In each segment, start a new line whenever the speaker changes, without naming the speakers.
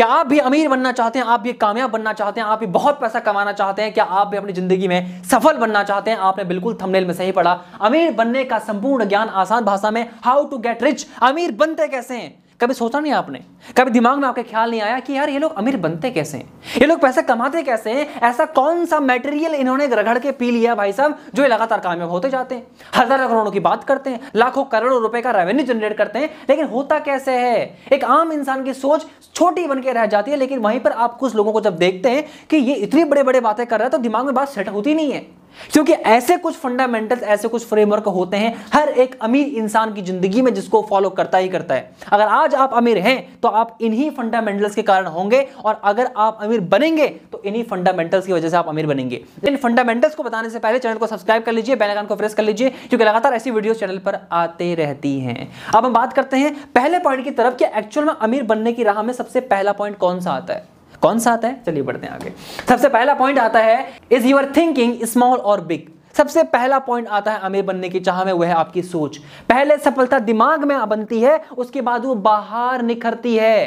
क्या आप भी अमीर बनना चाहते हैं आप भी कामयाब बनना चाहते हैं आप भी बहुत पैसा कमाना चाहते हैं क्या आप भी अपनी जिंदगी में सफल बनना चाहते हैं आपने बिल्कुल थंबनेल में सही पढ़ा अमीर बनने का संपूर्ण ज्ञान आसान भाषा में हाउ टू गेट रिच अमीर बनते कैसे हैं कभी सोचा नहीं आपने कभी दिमाग में आपके ख्याल नहीं आया कि यार ये लोग अमीर बनते कैसे हैं ये लोग पैसे कमाते कैसे हैं ऐसा कौन सा मटेरियल इन्होंने रगड़ के पी लिया भाई साहब जो लगातार कामयाब होते जाते हैं हजारों करोड़ों की बात करते हैं लाखों करोड़ों रुपए का रेवेन्यू जनरेट करते हैं लेकिन होता कैसे है एक आम इंसान की सोच छोटी बन के रह जाती है लेकिन वहीं पर आप कुछ लोगों को जब देखते हैं कि ये इतनी बड़े बड़े बातें कर रहे हैं तो दिमाग में बात सेट होती नहीं है क्योंकि ऐसे कुछ फंडामेंटल्स ऐसे कुछ फ्रेमवर्क होते हैं हर एक अमीर इंसान की जिंदगी में जिसको फॉलो करता ही करता है अगर आज आप अमीर हैं तो आप इन्हीं फंडामेंटल्स के कारण होंगे और अगर आप अमीर बनेंगे तो इन्हीं फंडामेंटल्स की वजह से आप अमीर बनेंगे इन फंडामेंटल्स को बताने से पहले चैनल को सब्सक्राइब कर लीजिए बेलाइकन को प्रेस कर लीजिए क्योंकि लगातार ऐसी वीडियो चैनल पर आते रहती हैं अब हम बात करते हैं पहले पॉइंट की तरफ कि एक्चुअल में अमीर बनने की राह में सबसे पहला पॉइंट कौन सा आता है कौन सा आता है चलिए बढ़ते हैं आगे सबसे पहला पॉइंट आता है इज यूर थिंकिंग स्मॉल और बिग सबसे पहला पॉइंट आता है अमीर बनने की चाह में वह है आपकी सोच पहले सफलता दिमाग में बनती है उसके बाद वो बाहर निखरती है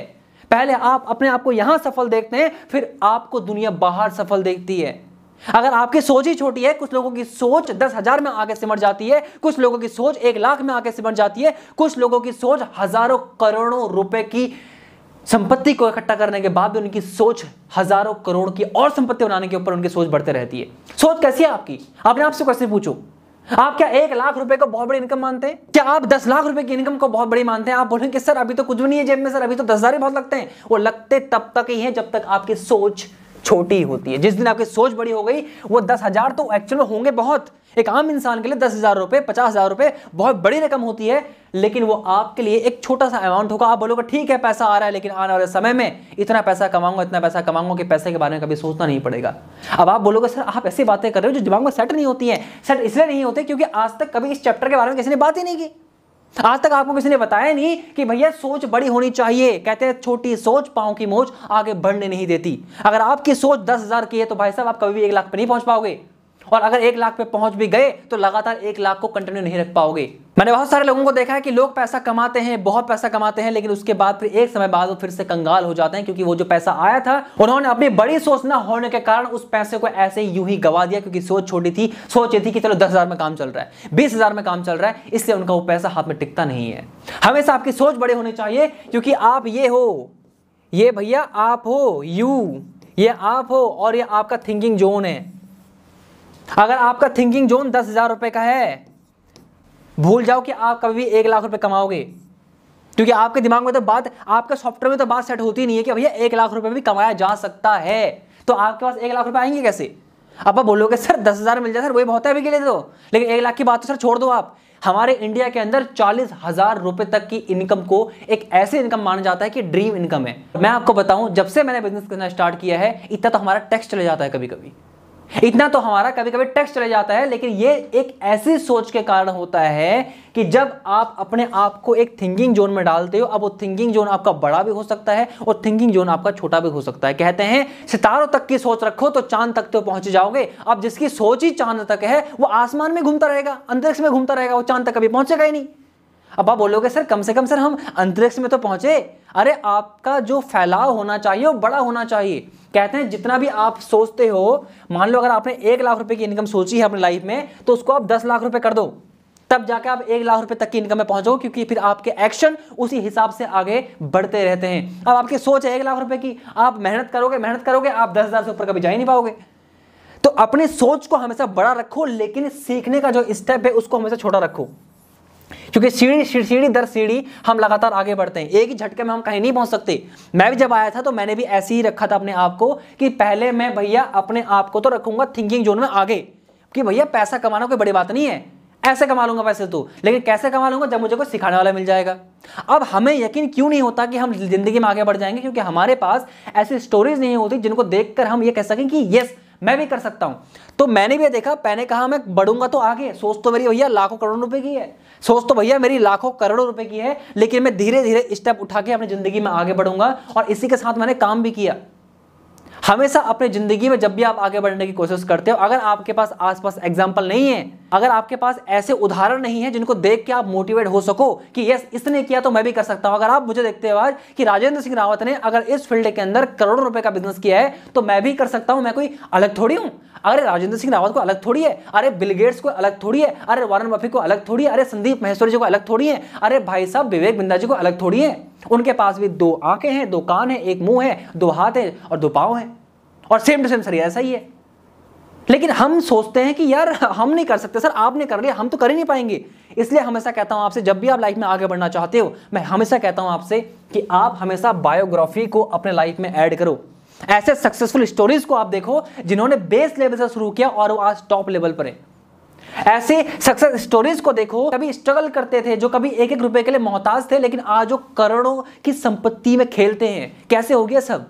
पहले आप अपने आप को यहां सफल देखते हैं फिर आपको दुनिया बाहर सफल देखती है अगर आपकी सोच ही छोटी है कुछ लोगों की सोच दस हजार में आगे सिमट जाती है कुछ लोगों की सोच एक लाख में आगे सिमट जाती है कुछ लोगों की सोच हजारों करोड़ों रुपए की संपत्ति को इकट्ठा करने के बाद भी उनकी सोच हजारों करोड़ की और संपत्ति बनाने के ऊपर उनकी सोच बढ़ते रहती है सोच कैसी है आपकी आपने आपसे क्वेश्चन पूछो आप क्या एक लाख रुपए को बहुत बड़ी इनकम मानते हैं क्या आप दस लाख रुपए की इनकम को बहुत बड़ी मानते हैं आप बोलेंगे सर अभी तो कुछ भी नहीं है जेब में सर अभी तो दस हजार बहुत लगते हैं वो लगते तब तक ही है जब तक आपकी सोच छोटी होती है जिस दिन आपकी सोच बड़ी हो गई वो दस हज़ार तो एक्चुअल में होंगे बहुत एक आम इंसान के लिए दस हज़ार रुपए पचास हज़ार रुपए बहुत बड़ी रकम होती है लेकिन वो आपके लिए एक छोटा सा अमाउंट होगा आप बोलोगे ठीक है पैसा आ रहा है लेकिन आने वाले समय में इतना पैसा कमाऊंगा इतना पैसा कमाऊंगा कि पैसे के बारे में कभी सोचना नहीं पड़ेगा अब आप बोलोगे सर आप ऐसी बातें कर रहे हो जो दिमाग में सेट नहीं होती है सेट इसलिए नहीं होते क्योंकि आज तक कभी इस चैप्टर के बारे में किसी ने बात ही नहीं की आज तक आपको किसी ने बताया नहीं कि भैया सोच बड़ी होनी चाहिए कहते हैं छोटी सोच पाओ की मोच आगे बढ़ने नहीं देती अगर आपकी सोच दस हजार की है तो भाई साहब आप कभी भी एक लाख पर नहीं पहुंच पाओगे और अगर एक लाख पे पहुंच भी गए तो लगातार एक लाख को कंटिन्यू नहीं रख पाओगे मैंने बहुत सारे लोगों को देखा है कि लोग पैसा कमाते हैं बहुत पैसा कमाते हैं लेकिन उसके बाद फिर एक समय बाद वो फिर से कंगाल हो जाते हैं क्योंकि वो जो पैसा आया था उन्होंने अपनी बड़ी सोच न होने के कारण उस पैसे को ऐसे ही यूं ही गवा दिया क्योंकि सोच छोटी थी सोच ये थी कि चलो दस हजार में काम चल रहा है बीस हजार में काम चल रहा है इसलिए उनका वो पैसा हाथ में टिकता नहीं है हमेशा आपकी सोच बड़ी होनी चाहिए क्योंकि आप ये हो ये भैया आप हो यू ये आप हो और ये आपका थिंकिंग जोन है अगर आपका थिंकिंग जोन दस हज़ार रुपए का है भूल जाओ कि आप कभी भी एक लाख रुपए कमाओगे क्योंकि आपके दिमाग में तो बात आपके सॉफ्टवेयर में तो बात सेट होती नहीं है कि भैया एक लाख रुपए भी कमाया जा सकता है तो आपके पास एक लाख रुपए आएंगे कैसे अब आप बोलोगे सर दस हज़ार मिल जाए सर वही बहुत है अभी के लिए दो तो। लेकिन एक लाख की बात तो सर छोड़ दो आप हमारे इंडिया के अंदर चालीस हजार रुपए तक की इनकम को एक ऐसे इनकम माना जाता है कि ड्रीम इनकम है मैं आपको बताऊं जब से मैंने बिजनेस करना स्टार्ट किया है इतना तो हमारा टैक्स चले जाता है कभी कभी इतना तो हमारा कभी कभी टेक्स्ट चले जाता है लेकिन ये एक ऐसी सोच के कारण होता है कि जब आप अपने आप को एक थिंकिंग जोन में डालते हो अब वो थिंकिंग जोन आपका बड़ा भी हो सकता है और थिंकिंग जोन आपका छोटा भी हो सकता है कहते हैं सितारों तक की सोच रखो तो चांद तक तो पहुंच जाओगे अब जिसकी सोच ही चांद तक है वो आसमान में घूमता रहेगा अंतरिक्ष में घूमता रहेगा वो चांद तक कभी पहुंचेगा ही नहीं अब आप बोलोगे सर कम से कम सर हम अंतरिक्ष में तो पहुंचे अरे आपका जो फैलाव होना चाहिए वो बड़ा होना चाहिए कहते हैं जितना भी आप सोचते हो मान लो अगर आपने एक लाख रुपए की इनकम सोची है अपनी लाइफ में तो उसको आप दस लाख रुपए कर दो तब जाके आप एक लाख रुपए तक की इनकम में पहुंचोगे क्योंकि फिर आपके एक्शन उसी हिसाब से आगे बढ़ते रहते हैं अब आपकी सोच है एक लाख रुपए की आप मेहनत करोगे मेहनत करोगे आप दस हजार से ऊपर कभी जा ही नहीं पाओगे तो अपनी सोच को हमेशा बड़ा रखो लेकिन सीखने का जो स्टेप है उसको हमेशा छोटा रखो क्योंकि सीढ़ी सीढ़ी दर सीढ़ी हम लगातार आगे बढ़ते हैं एक ही झटके में हम कहीं नहीं पहुंच सकते मैं भी जब आया था तो मैंने भी ऐसे ही रखा था अपने आप को कि पहले मैं भैया अपने आप को तो रखूंगा थिंकिंग जोन में आगे कि भैया पैसा कमाना कोई बड़ी बात नहीं है ऐसे कमा लूंगा पैसे तो लेकिन कैसे कमा लूंगा जब मुझे कोई सिखाने वाला मिल जाएगा अब हमें यकीन क्यों नहीं होता कि हम जिंदगी में आगे बढ़ जाएंगे क्योंकि हमारे पास ऐसी स्टोरीज नहीं होती जिनको देखकर हम ये कह सकें कि यस मैं भी कर सकता हूं तो मैंने भी देखा मैंने कहा मैं बढ़ूंगा तो आगे सोच तो मेरी भैया लाखों करोड़ रुपए की है सोच तो भैया मेरी लाखों करोड़ों रुपए की है लेकिन मैं धीरे धीरे स्टेप उठा के अपनी जिंदगी में आगे बढ़ूंगा और इसी के साथ मैंने काम भी किया हमेशा अपनी ज़िंदगी में जब भी आप आगे बढ़ने की कोशिश करते हो अगर आपके पास आसपास एग्जाम्पल नहीं है अगर आपके पास ऐसे उदाहरण नहीं है जिनको देख के आप मोटिवेट हो सको कि यस इसने किया तो मैं भी कर सकता हूं अगर आप मुझे देखते हो आज कि राजेंद्र सिंह रावत ने अगर इस फील्ड के अंदर करोड़ों रुपए का बिजनेस किया है तो मैं भी कर सकता हूं मैं कोई अलग थोड़ी हूं अरे राजेंद्र सिंह रावत को अलग थोड़ी है अरे बिलगेट्स को अलग थोड़ी है अरे वारन बफी को अलग थोड़ी है अरे संदीप महेश्वरी जी को अलग थोड़ी है अरे भाई साहब विवेक बिंदा जी को अलग थोड़ी है उनके पास भी दो आंखें हैं दो कान हैं एक मुंह है दो हाथ हैं और दो पाँव हैं और सेम टू सेम सर ऐसा ही है लेकिन हम सोचते हैं कि यार हम नहीं कर सकते सर आपने कर लिया हम तो कर ही नहीं पाएंगे इसलिए हमेशा कहता हूं आपसे जब भी आप लाइफ में आगे बढ़ना चाहते हो मैं हमेशा कहता हूं आपसे कि आप हमेशा बायोग्राफी को अपने लाइफ में ऐड करो ऐसे सक्सेसफुल स्टोरीज को आप देखो जिन्होंने बेस लेवल से शुरू किया और वो आज टॉप लेवल पर है ऐसे सक्सेस स्टोरीज को देखो कभी स्ट्रगल करते थे जो कभी एक एक रुपए के लिए मोहताज थे लेकिन आज वो करोड़ों की संपत्ति में खेलते हैं कैसे हो गया सब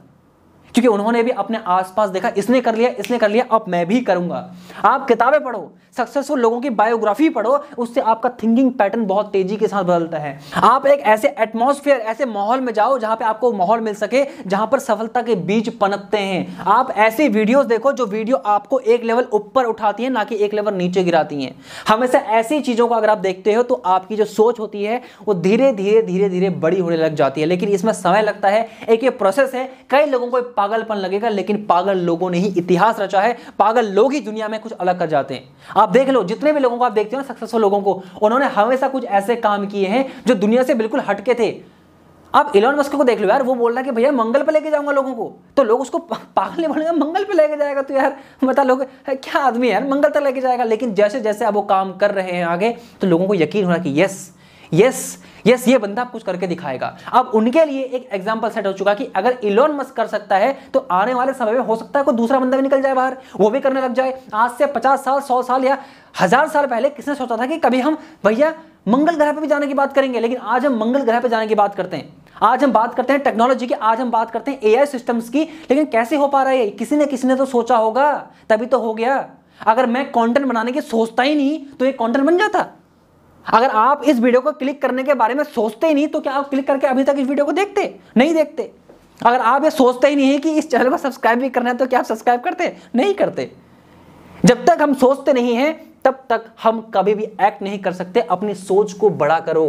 क्योंकि उन्होंने भी अपने आसपास देखा इसने कर लिया इसने कर लिया अब मैं भी करूंगा आप किताबें पढ़ो सक्सेसफुल लोगों की बायोग्राफी पढ़ो उससे आपका थिंकिंग पैटर्न बहुत तेजी के साथ बदलता है आप एक ऐसे एटमोसफियर ऐसे माहौल में जाओ जहां पे आपको माहौल मिल सके जहां पर सफलता के बीच पनपते हैं आप ऐसी वीडियोस देखो जो वीडियो आपको एक लेवल ऊपर उठाती है ना कि एक लेवल नीचे गिराती है हमेशा ऐसी चीज़ों को अगर आप देखते हो तो आपकी जो सोच होती है वो धीरे धीरे धीरे धीरे बड़ी होने लग जाती है लेकिन इसमें समय लगता है एक ये प्रोसेस है कई लोगों को पागलपन लगेगा लेकिन पागल लोगों ने ही इतिहास रचा है पागल लोग ही दुनिया में कुछ अलग कर जाते हैं आप देख लो जितने भी लोगों को आप देखते हो ना सक्सेसफुल लोगों को उन्होंने हमेशा कुछ ऐसे काम किए हैं जो दुनिया से बिल्कुल हटके थे आप इलोन मस्क को देख लो यार वो बोल रहा है कि भैया मंगल पे लेके जाऊंगा लोगों को तो लोग उसको पागल नहीं बोलेंगे मंगल पे लेके जाएगा तो यार बता लोग क्या आदमी है यार मंगल तक लेके जाएगा लेकिन जैसे जैसे अब वो काम कर रहे हैं आगे तो लोगों को यकीन हो रहा कि यस यस यस ये बंदा कुछ करके दिखाएगा अब उनके लिए एक एग्जाम्पल सेट हो चुका कि अगर इलोन मस्क कर सकता है तो आने वाले समय में हो सकता है कोई दूसरा बंदा भी निकल जाए बाहर वो भी करने लग जाए आज से पचास साल सौ साल या हजार साल पहले किसने सोचा था कि कभी हम भैया मंगल ग्रह पर भी जाने की बात करेंगे लेकिन आज हम मंगल ग्रह पर जाने की बात करते हैं आज हम बात करते हैं टेक्नोलॉजी की आज हम बात करते हैं एआई सिस्टम्स की लेकिन कैसे हो पा रहा है किसी ने किसी ने तो सोचा होगा तभी तो हो गया अगर मैं कंटेंट बनाने की सोचता ही नहीं तो ये कंटेंट बन जाता अगर आप इस वीडियो को क्लिक करने के बारे में सोचते ही नहीं तो क्या आप क्लिक करके अभी तक इस वीडियो को देखते नहीं देखते अगर आप ये सोचते ही नहीं है कि इस चैनल को सब्सक्राइब भी करना है तो क्या आप सब्सक्राइब करते नहीं करते जब तक हम सोचते नहीं हैं तब तक हम कभी भी एक्ट नहीं कर सकते अपनी सोच को बड़ा करो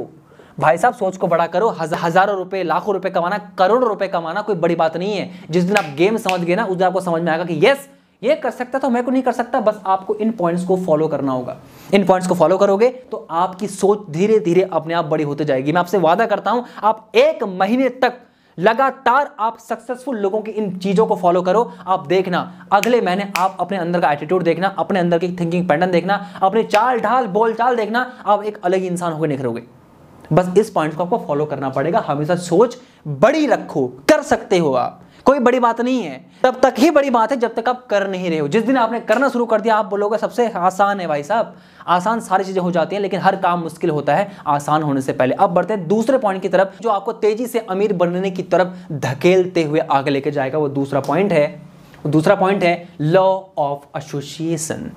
भाई साहब सोच को बड़ा करो हज, हजारों रुपए लाखों रुपए कमाना करोड़ों रुपए कमाना कोई बड़ी बात नहीं है जिस दिन आप गेम समझ गए ना उस दिन आपको समझ में आएगा कि यस ये कर सकता था मैं को नहीं कर सकता बस आपको इन पॉइंट्स को फॉलो करना होगा इन पॉइंट्स को फॉलो करोगे तो आपकी सोच धीरे धीरे अपने आप बड़ी होती जाएगी मैं आपसे वादा करता हूं आप एक महीने तक लगातार आप सक्सेसफुल लोगों की इन चीज़ों को फॉलो करो आप देखना अगले महीने आप अपने अंदर का एटीट्यूड देखना अपने अंदर की थिंकिंग पैटर्न देखना अपने चाल ढाल बोल चाल देखना आप एक अलग ही इंसान होकर निखरोगे बस इस पॉइंट को आपको फॉलो करना पड़ेगा हमेशा सोच बड़ी रखो कर सकते हो आप कोई बड़ी बात नहीं है तब तक ही बड़ी बात है जब तक आप कर नहीं रहे हो जिस दिन आपने करना शुरू कर दिया आप बोलोगे सबसे आसान है भाई साहब आसान सारी चीज़ें हो जाती हैं लेकिन हर काम मुश्किल होता है आसान होने से पहले अब बढ़ते हैं दूसरे पॉइंट की तरफ जो आपको तेजी से अमीर बनने की तरफ धकेलते हुए आगे लेके जाएगा वो दूसरा पॉइंट है दूसरा पॉइंट है लॉ ऑफ एसोसिएशन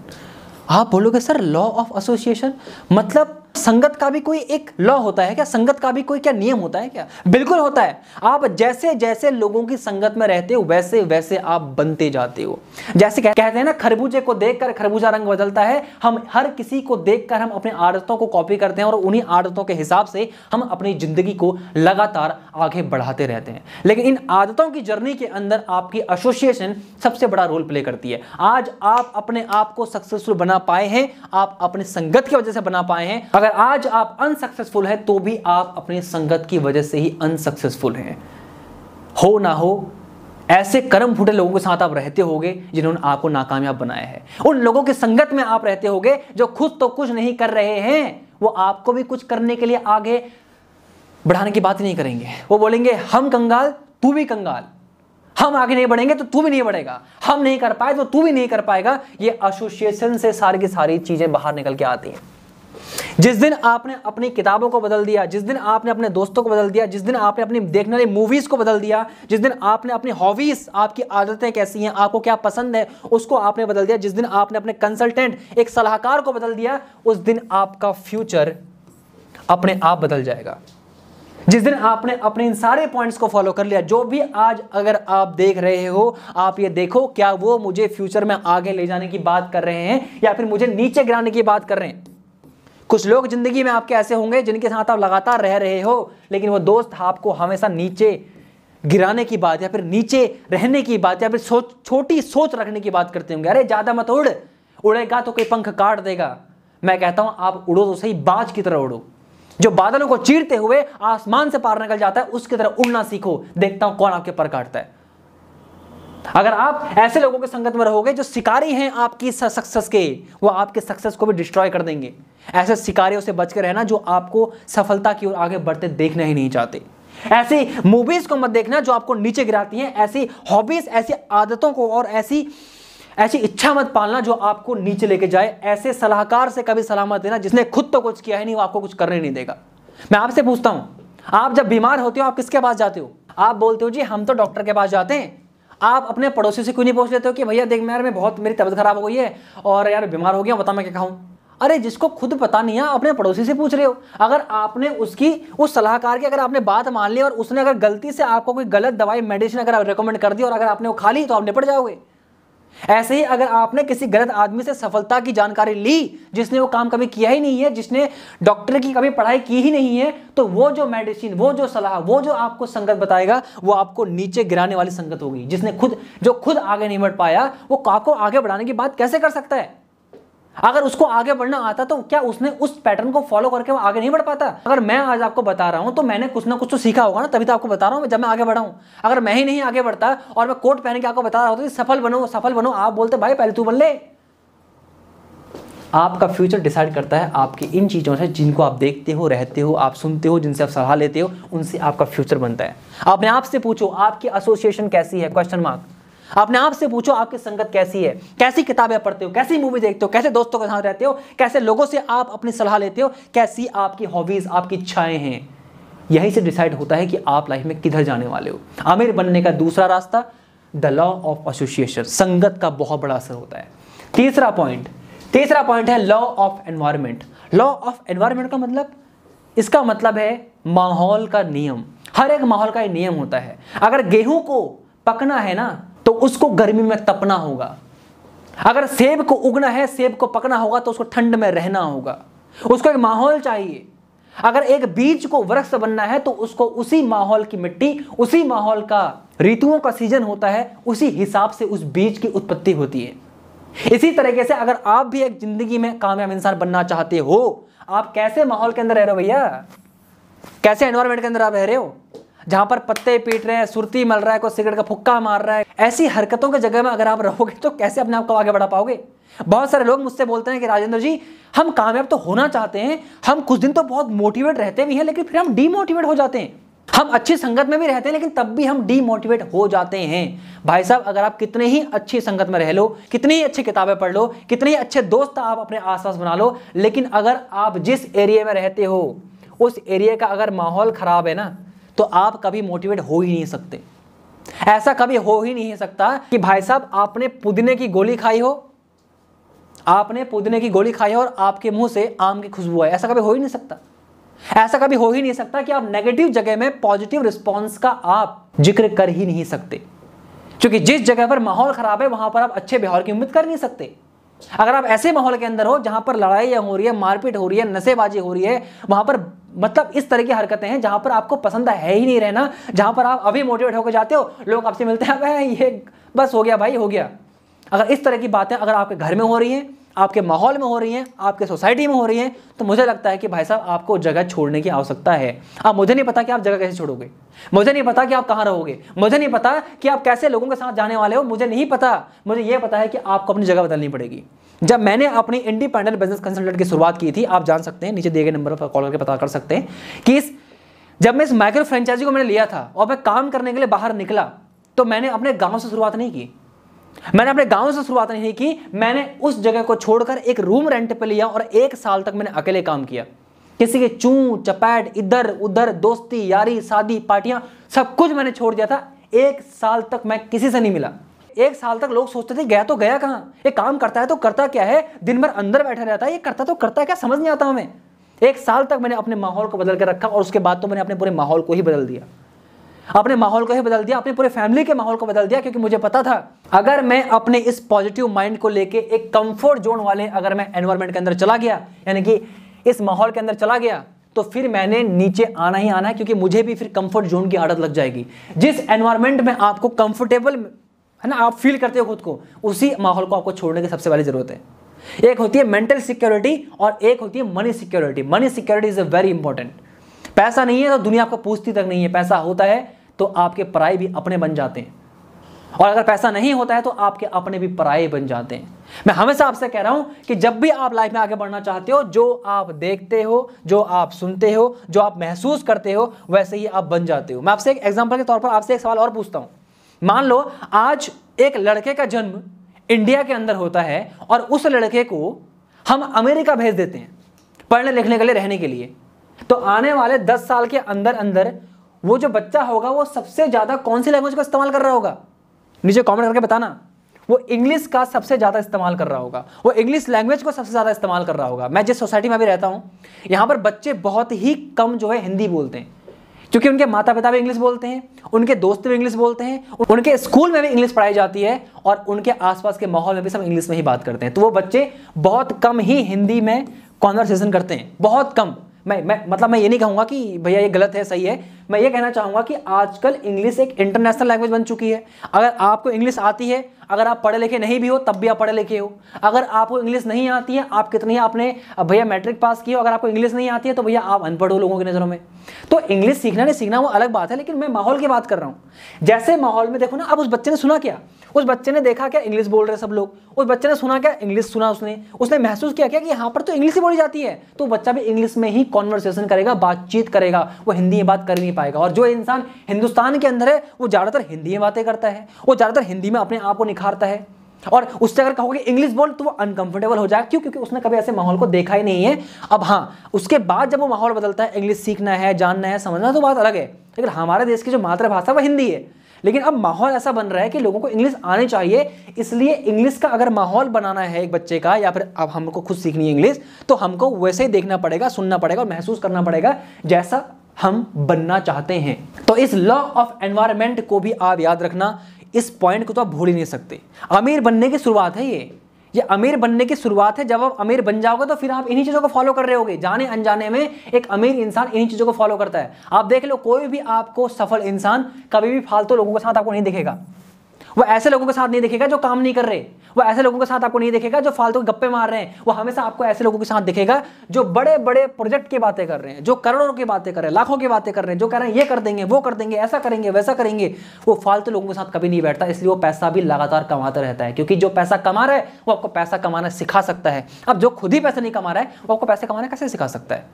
आप बोलोगे सर लॉ ऑफ एसोसिएशन मतलब संगत का भी कोई एक लॉ होता है क्या संगत का भी कोई क्या नियम होता है क्या बिल्कुल होता है आप जैसे जैसे लोगों की संगत में रहते हो वैसे वैसे आप बनते जाते हो जैसे कह, कहते हैं ना खरबूजे को देखकर खरबूजा रंग बदलता है हम हर किसी को देखकर हम अपने आदतों को कॉपी करते हैं और उन्हीं आदतों के हिसाब से हम अपनी जिंदगी को लगातार आगे बढ़ाते रहते हैं लेकिन इन आदतों की जर्नी के अंदर आपकी एसोसिएशन सबसे बड़ा रोल प्ले करती है आज आप अपने आप को सक्सेसफुल बना पाए हैं आप अपने संगत की वजह से बना पाए हैं अगर अगर आज आप अनसक्सेसफुल हैं तो भी आप अपनी संगत की वजह से ही अनसक्सेसफुल हैं हो ना हो ऐसे कर्म फूटे लोगों के साथ आप रहते होगे जिन्होंने आपको नाकामयाब बनाया है उन लोगों के संगत में आप रहते होगे जो खुद तो कुछ नहीं कर रहे हैं वो आपको भी कुछ करने के लिए आगे बढ़ाने की बात नहीं करेंगे वो बोलेंगे हम कंगाल तू भी कंगाल हम आगे नहीं बढ़ेंगे तो तू भी नहीं बढ़ेगा हम नहीं कर पाए तो तू भी नहीं कर पाएगा ये एसोसिएशन से सारी की सारी चीजें बाहर निकल के आती हैं जिस दिन आपने अपनी किताबों को बदल दिया जिस दिन आपने अपने दोस्तों को बदल दिया जिस दिन आपने अपनी देखने वाली मूवीज़ को बदल दिया जिस दिन आपने अपनी हॉबीज़ आपकी आदतें कैसी हैं आपको क्या पसंद है उसको आपने बदल दिया जिस दिन आपने अपने कंसल्टेंट एक सलाहकार को बदल दिया उस दिन आपका फ्यूचर अपने आप बदल जाएगा जिस दिन आपने अपने इन सारे पॉइंट्स को फॉलो कर लिया जो भी आज अगर आप देख रहे हो आप ये देखो क्या वो मुझे फ्यूचर में आगे ले जाने की बात कर रहे हैं या फिर मुझे नीचे गिराने की बात कर रहे हैं कुछ लोग ज़िंदगी में आपके ऐसे होंगे जिनके साथ आप लगातार रह रहे हो लेकिन वो दोस्त आपको हमेशा नीचे गिराने की बात या फिर नीचे रहने की बात या फिर सोच छोटी सोच रखने की बात करते होंगे अरे ज़्यादा मत उड़ उड़ेगा तो कोई पंख काट देगा मैं कहता हूं आप उड़ो तो सही बाज की तरह उड़ो जो बादलों को चीरते हुए आसमान से पार निकल जाता है उसकी तरह उड़ना सीखो देखता हूं कौन आपके पर काटता है अगर आप ऐसे लोगों के संगत में रहोगे जो शिकारी हैं आपकी सक्सेस के वो आपके सक्सेस को भी डिस्ट्रॉय कर देंगे ऐसे शिकारियों से बच रहना जो आपको सफलता की ओर आगे बढ़ते देखना ही नहीं चाहते ऐसी मूवीज को मत देखना जो आपको नीचे गिराती हैं ऐसी हॉबीज ऐसी आदतों को और ऐसी ऐसी इच्छा मत पालना जो आपको नीचे लेके जाए ऐसे सलाहकार से कभी सलाह मत देना जिसने खुद तो कुछ किया है नहीं वो आपको कुछ करने नहीं देगा मैं आपसे पूछता हूं आप जब बीमार होते हो आप किसके पास जाते हो आप बोलते हो जी हम तो डॉक्टर के पास जाते हैं आप अपने पड़ोसी से क्यों नहीं पूछ लेते हो कि भैया देख मैं यार मैं बहुत मेरी तबियत खराब हो गई है और यार बीमार हो गया बता मैं क्या खाऊँ अरे जिसको खुद पता नहीं है अपने पड़ोसी से पूछ रहे हो अगर आपने उसकी उस सलाहकार की अगर आपने बात मान ली और उसने अगर गलती से आपको कोई गलत दवाई मेडिसिन अगर रिकमेंड कर दी और अगर आपने वो खा ली तो आप निपट जाओगे ऐसे ही अगर आपने किसी गलत आदमी से सफलता की जानकारी ली जिसने वो काम कभी किया ही नहीं है जिसने डॉक्टर की कभी पढ़ाई की ही नहीं है तो वो जो मेडिसिन वो जो सलाह वो जो आपको संगत बताएगा वो आपको नीचे गिराने वाली संगत होगी जिसने खुद जो खुद आगे नहीं बढ़ पाया वो आपको आगे बढ़ाने की बात कैसे कर सकता है अगर उसको आगे बढ़ना आता तो क्या उसने उस पैटर्न को फॉलो करके वो आगे नहीं बढ़ पाता अगर मैं आज आपको बता रहा हूं तो मैंने कुछ ना कुछ तो सीखा होगा ना तभी तो आपको बता रहा हूं जब मैं आगे बढ़ाऊं अगर मैं ही नहीं आगे बढ़ता और मैं कोट पहन के आपको बता रहा हूं तो सफल बनो सफल बनो आप बोलते भाई पहले तू बन ले आपका फ्यूचर डिसाइड करता है आपकी इन चीज़ों से जिनको आप देखते हो रहते हो आप सुनते हो जिनसे आप सलाह लेते हो उनसे आपका फ्यूचर बनता है अपने आप से पूछो आपकी एसोसिएशन कैसी है क्वेश्चन मार्क अपने आप से पूछो आपकी संगत कैसी है कैसी किताबें पढ़ते हो कैसी मूवी देखते हो कैसे दोस्तों के साथ रहते हो कैसे लोगों से आप अपनी सलाह लेते हो कैसी आपकी हॉबीज़ आपकी इच्छाएं हैं यही से डिसाइड होता है कि आप लाइफ में किधर जाने वाले हो आमिर बनने का दूसरा रास्ता द लॉ ऑफ एसोसिएशन संगत का बहुत बड़ा असर होता है तीसरा पॉइंट तीसरा पॉइंट है law of environment law of environment का मतलब इसका मतलब है माहौल का नियम हर एक माहौल का एक नियम होता है अगर गेहूं को पकना है ना तो उसको गर्मी में तपना होगा अगर सेब को उगना है सेब को पकना होगा तो उसको ठंड में रहना होगा उसको एक माहौल चाहिए अगर एक बीज को वृक्ष बनना है तो उसको उसी माहौल की मिट्टी उसी माहौल का ऋतुओं का सीजन होता है उसी हिसाब से उस बीज की उत्पत्ति होती है इसी तरीके से अगर आप भी एक जिंदगी में कामयाब इंसान बनना चाहते हो आप कैसे माहौल के अंदर रह रहे हो भैया कैसे एनवायरमेंट के अंदर आप रह रहे हो जहाँ पर पत्ते पीट रहे हैं सुरती मल रहा है कोई सिगरेट का फुक्का मार रहा है ऐसी हरकतों के जगह में अगर आप रहोगे तो कैसे अपने आप को आगे बढ़ा पाओगे बहुत सारे लोग मुझसे बोलते हैं कि राजेंद्र जी हम कामयाब तो होना चाहते हैं हम कुछ दिन तो बहुत मोटिवेट रहते भी हैं लेकिन फिर हम डीमोटिवेट हो जाते हैं हम अच्छी संगत में भी रहते हैं लेकिन तब भी हम डीमोटिवेट हो जाते हैं भाई साहब अगर आप कितने ही अच्छी संगत में रह लो कितनी ही अच्छी किताबें पढ़ लो कितने ही अच्छे दोस्त आप अपने आसपास बना लो लेकिन अगर आप जिस एरिया में रहते हो उस एरिया का अगर माहौल खराब है ना तो आप कभी मोटिवेट हो ही नहीं सकते ऐसा कभी हो ही नहीं सकता कि भाई साहब आपने पुदीने की गोली खाई हो आपने पुदीने की गोली खाई हो और आपके मुंह से आम की खुशबू आए ऐसा कभी हो ही नहीं सकता ऐसा कभी हो ही नहीं सकता कि आप नेगेटिव जगह में पॉजिटिव रिस्पॉन्स का आप जिक्र कर ही नहीं सकते क्योंकि जिस जगह पर माहौल खराब है वहां पर आप अच्छे व्यवहार की उम्मीद कर नहीं सकते अगर आप ऐसे माहौल के अंदर हो जहां पर लड़ाई हो रही है मारपीट हो रही है नशेबाजी हो रही है वहां पर मतलब इस तरह की हरकतें हैं जहां पर आपको पसंद है ही नहीं रहना जहां पर आप अभी मोटिवेट होकर जाते हो लोग आपसे मिलते हैं ये बस हो गया भाई हो गया अगर इस तरह की बातें अगर आपके घर में हो रही हैं आपके माहौल में हो रही हैं आपके सोसाइटी में हो रही हैं तो मुझे लगता है कि भाई साहब आपको जगह छोड़ने की आवश्यकता है अब मुझे नहीं पता कि आप जगह कैसे छोड़ोगे मुझे नहीं पता कि आप कहाँ रहोगे मुझे नहीं पता कि आप कैसे लोगों के साथ जाने वाले हो मुझे नहीं पता मुझे ये पता है कि आपको अपनी जगह बदलनी पड़ेगी जब मैंने अपनी इंडिपेंडेंट बिजनेस कंसल्टेंट की शुरुआत की थी आप जान सकते हैं नीचे दिए गए नंबर पर कॉल करके पता कर सकते हैं कि इस जब मैं इस माइक्रो फ्रेंचाइजी को मैंने लिया था और मैं काम करने के लिए बाहर निकला तो मैंने अपने गांव से शुरुआत नहीं की मैंने अपने गांव से शुरुआत नहीं की मैंने उस जगह को छोड़कर एक रूम रेंट पे लिया और एक साल तक मैंने अकेले काम किया किसी के चू चपैट इधर उधर दोस्ती यारी शादी पार्टियां सब कुछ मैंने छोड़ दिया था एक साल तक मैं किसी से नहीं मिला एक साल तक लोग सोचते थे गया तो गया कहां ये काम करता है तो करता क्या है दिन भर अंदर बैठा रहता है ये करता तो करता क्या समझ नहीं आता हमें एक साल तक मैंने अपने माहौल को बदल कर रखा और उसके बाद तो मैंने अपने पूरे माहौल को ही बदल दिया अपने माहौल को ही बदल दिया अपने पूरे फैमिली के माहौल को बदल दिया क्योंकि मुझे पता था अगर मैं अपने इस पॉजिटिव माइंड को लेके एक कंफर्ट जोन वाले अगर मैं एनवायरमेंट के अंदर चला गया यानी कि इस माहौल के अंदर चला गया तो फिर मैंने नीचे आना ही आना है क्योंकि मुझे भी फिर कंफर्ट जोन की आदत लग जाएगी जिस एनवायरमेंट में आपको कंफर्टेबल है ना आप फील करते हो खुद को उसी माहौल को आपको छोड़ने की सबसे बड़ी जरूरत है एक होती है मेंटल सिक्योरिटी और एक होती है money security money security is a very important पैसा नहीं है तो दुनिया आपको पूछती तक नहीं है पैसा होता है तो आपके पराए भी अपने बन जाते हैं और अगर पैसा नहीं होता है तो आपके अपने भी पराए बन जाते हैं मैं हमेशा आपसे कह रहा हूं कि जब भी आप लाइफ में आगे बढ़ना चाहते हो जो आप देखते हो जो आप सुनते हो जो आप महसूस करते हो वैसे ही आप बन जाते हो मैं आपसे एक एग्जाम्पल के तौर पर आपसे एक सवाल और पूछता हूं मान लो आज एक लड़के का जन्म इंडिया के अंदर होता है और उस लड़के को हम अमेरिका भेज देते हैं पढ़ने लिखने के लिए रहने के लिए तो आने वाले दस साल के अंदर अंदर वो जो बच्चा होगा वो सबसे ज़्यादा कौन सी लैंग्वेज का इस्तेमाल कर रहा होगा नीचे कमेंट करके बताना वो इंग्लिश का सबसे ज़्यादा इस्तेमाल कर रहा होगा वो इंग्लिश लैंग्वेज को सबसे ज़्यादा इस्तेमाल कर रहा होगा मैं जिस सोसाइटी में भी रहता हूँ यहाँ पर बच्चे बहुत ही कम जो है हिंदी बोलते हैं क्योंकि उनके माता पिता भी इंग्लिश बोलते हैं उनके दोस्त भी इंग्लिश बोलते हैं उनके स्कूल में भी इंग्लिश पढ़ाई जाती है और उनके आसपास के माहौल में भी सब इंग्लिश में ही बात करते हैं तो वो बच्चे बहुत कम ही हिंदी में कॉन्वर्सेशन करते हैं बहुत कम मैं मैं मतलब मैं ये नहीं कहूँगा कि भैया ये गलत है सही है मैं ये कहना चाहूँगा कि आजकल इंग्लिश एक इंटरनेशनल लैंग्वेज बन चुकी है अगर आपको इंग्लिश आती है अगर आप पढ़े लिखे नहीं भी हो तब भी आप पढ़े लिखे हो अगर आपको इंग्लिश नहीं आती है आप कितनी आपने भैया मैट्रिक पास की हो अगर आपको इंग्लिश नहीं आती है तो भैया आप अनपढ़ हो लोगों की नज़रों में तो इंग्लिश सीखना नहीं सीखना वो अलग बात है लेकिन मैं माहौल की बात कर रहा हूँ जैसे माहौल में देखो ना अब उस बच्चे ने सुना क्या उस बच्चे ने देखा क्या इंग्लिश बोल रहे सब लोग उस बच्चे ने सुना क्या इंग्लिश सुना उसने उसने महसूस किया क्या कि यहाँ पर तो इंग्लिश ही बोली जाती है तो बच्चा भी इंग्लिश में ही कॉन्वर्सेशन करेगा बातचीत करेगा वो हिंदी में बात कर नहीं पाएगा और जो इंसान हिंदुस्तान के अंदर है वो ज़्यादातर हिंदी में बातें करता है वो ज़्यादातर हिंदी में अपने आप को निखारता है और उससे अगर कहोगे इंग्लिश बोल तो वो अनकंफर्टेबल हो जाएगा क्यों क्योंकि उसने कभी ऐसे माहौल को देखा ही नहीं है अब हाँ उसके बाद जब वो माहौल बदलता है इंग्लिश सीखना है जानना है समझना तो बात अलग है लेकिन हमारे देश की जो मातृभाषा वो हिंदी है लेकिन अब माहौल ऐसा बन रहा है कि लोगों को इंग्लिश आनी चाहिए इसलिए इंग्लिश का अगर माहौल बनाना है एक बच्चे का या फिर अब हमको खुद सीखनी है इंग्लिश तो हमको वैसे ही देखना पड़ेगा सुनना पड़ेगा और महसूस करना पड़ेगा जैसा हम बनना चाहते हैं तो इस लॉ ऑफ एनवायरमेंट को भी आप याद रखना इस पॉइंट को तो आप भूल ही नहीं सकते अमीर बनने की शुरुआत है ये ये अमीर बनने की शुरुआत है जब आप अमीर बन जाओगे तो फिर आप इन्हीं चीज़ों को फॉलो कर रहे होगे जाने अनजाने में एक अमीर इंसान इन्हीं चीज़ों को फॉलो करता है आप देख लो कोई भी आपको सफल इंसान कभी भी फालतू लोगों के साथ आपको नहीं दिखेगा वो ऐसे लोगों के साथ नहीं देखेगा जो काम नहीं कर रहे वो ऐसे लोगों के साथ आपको नहीं देखेगा जो फालतू गप्पे मार रहे हैं वो हमेशा आपको ऐसे लोगों के साथ देखेगा जो बड़े बड़े प्रोजेक्ट की बातें कर रहे हैं जो करोड़ों की बातें कर रहे हैं लाखों की बातें कर रहे हैं जो कह रहे हैं ये कर देंगे वो कर देंगे ऐसा करेंगे वैसा करेंगे वो फालतू लोगों के साथ कभी नहीं बैठता इसलिए वो पैसा भी लगातार कमाता रहता है क्योंकि जो पैसा कमा रहा है वो आपको पैसा कमाना सिखा सकता है अब जो खुद ही पैसा नहीं कमा रहा है वो आपको पैसा कमाना कैसे सिखा सकता है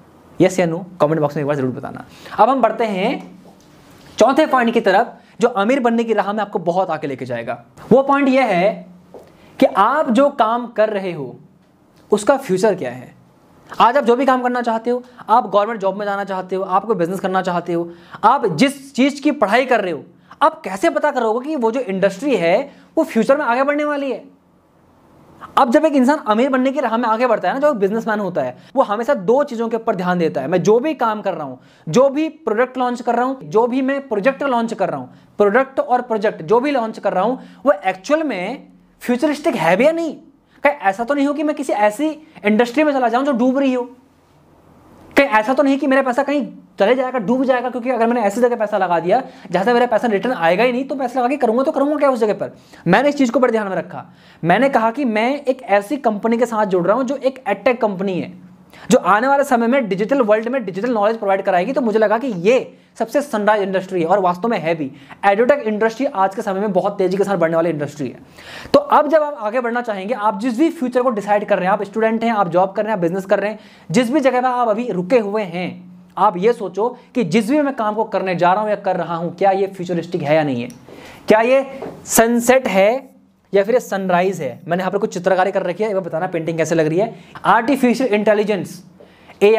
यस या नो कमेंट बॉक्स में एक बार जरूर बताना अब हम बढ़ते हैं चौथे पॉइंट की तरफ जो अमीर बनने की राह में आपको बहुत आगे लेके जाएगा वो पॉइंट यह है कि आप जो काम कर रहे हो उसका फ्यूचर क्या है आज आप जो भी काम करना चाहते हो आप गवर्नमेंट जॉब में जाना चाहते हो आप कोई बिजनेस करना चाहते हो आप जिस चीज़ की पढ़ाई कर रहे हो आप कैसे पता करोगे कि वो जो इंडस्ट्री है वो फ्यूचर में आगे बढ़ने वाली है अब जब एक इंसान अमीर बनने की राह में आगे बढ़ता है ना जो बिजनेसमैन होता है वो हमेशा दो चीज़ों के ऊपर ध्यान देता है मैं जो भी काम कर रहा हूं जो भी प्रोडक्ट लॉन्च कर रहा हूं जो भी मैं प्रोजेक्ट लॉन्च कर रहा हूं प्रोडक्ट और प्रोजेक्ट जो भी लॉन्च कर रहा हूं वो एक्चुअल में फ्यूचरिस्टिक है भी या नहीं कहीं ऐसा तो नहीं हो कि मैं किसी ऐसी इंडस्ट्री में चला जाऊं जो डूब रही हो कहीं ऐसा तो नहीं कि मेरा पैसा कहीं चले जाएगा डूब जाएगा क्योंकि अगर मैंने ऐसी जगह पैसा लगा दिया जहां से मेरा पैसा रिटर्न आएगा ही नहीं तो पैसा लगा के करूंगा तो करूंगा क्या उस जगह पर मैंने इस चीज़ को बड़े ध्यान में रखा मैंने कहा कि मैं एक ऐसी कंपनी के साथ जुड़ रहा हूँ जो एक एटेक कंपनी है जो आने वाले समय में डिजिटल वर्ल्ड में डिजिटल नॉलेज प्रोवाइड कराएगी तो मुझे लगा कि ये सबसे सनराइज इंडस्ट्री है और वास्तव में है भी एडोटेक इंडस्ट्री आज के समय में बहुत तेजी के साथ बढ़ने वाली इंडस्ट्री है तो अब जब आप आगे बढ़ना चाहेंगे आप जिस भी फ्यूचर को डिसाइड कर रहे हैं आप स्टूडेंट हैं आप जॉब कर रहे हैं आप बिजनेस कर रहे हैं जिस भी जगह पर आप अभी रुके हुए हैं आप ये सोचो कि जिस भी मैं काम को करने जा रहा हूं या कर रहा हूं क्या ये फ्यूचरिस्टिक है या नहीं है क्या ये सनसेट है या फिर ये सनराइज है मैंने यहाँ पर कुछ चित्रकारी कर रखी है मैं बताना पेंटिंग कैसे लग रही है आर्टिफिशियल इंटेलिजेंस ए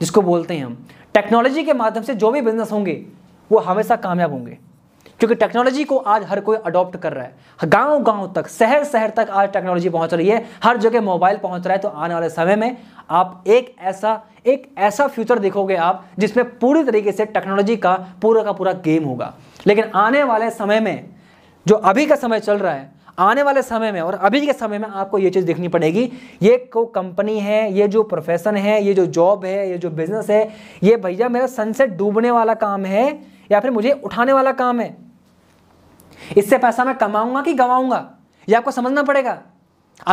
जिसको बोलते हैं हम टेक्नोलॉजी के माध्यम से जो भी बिजनेस होंगे वो हमेशा कामयाब होंगे क्योंकि टेक्नोलॉजी को आज हर कोई अडॉप्ट कर रहा है गांव गांव तक शहर शहर तक आज टेक्नोलॉजी पहुंच रही है हर जगह मोबाइल पहुंच रहा है तो आने वाले समय में आप एक ऐसा एक ऐसा फ्यूचर देखोगे आप जिसमें पूरी तरीके से टेक्नोलॉजी का पूरा का पूरा गेम होगा लेकिन आने वाले समय में जो अभी का समय चल रहा है आने वाले समय में और अभी के समय में आपको ये चीज़ देखनी पड़ेगी ये को कंपनी है ये जो प्रोफेशन है ये जो जॉब है ये जो बिजनेस है ये भैया मेरा सनसेट डूबने वाला काम है या फिर मुझे उठाने वाला काम है इससे पैसा मैं कमाऊंगा कि गंवाऊंगा ये आपको समझना पड़ेगा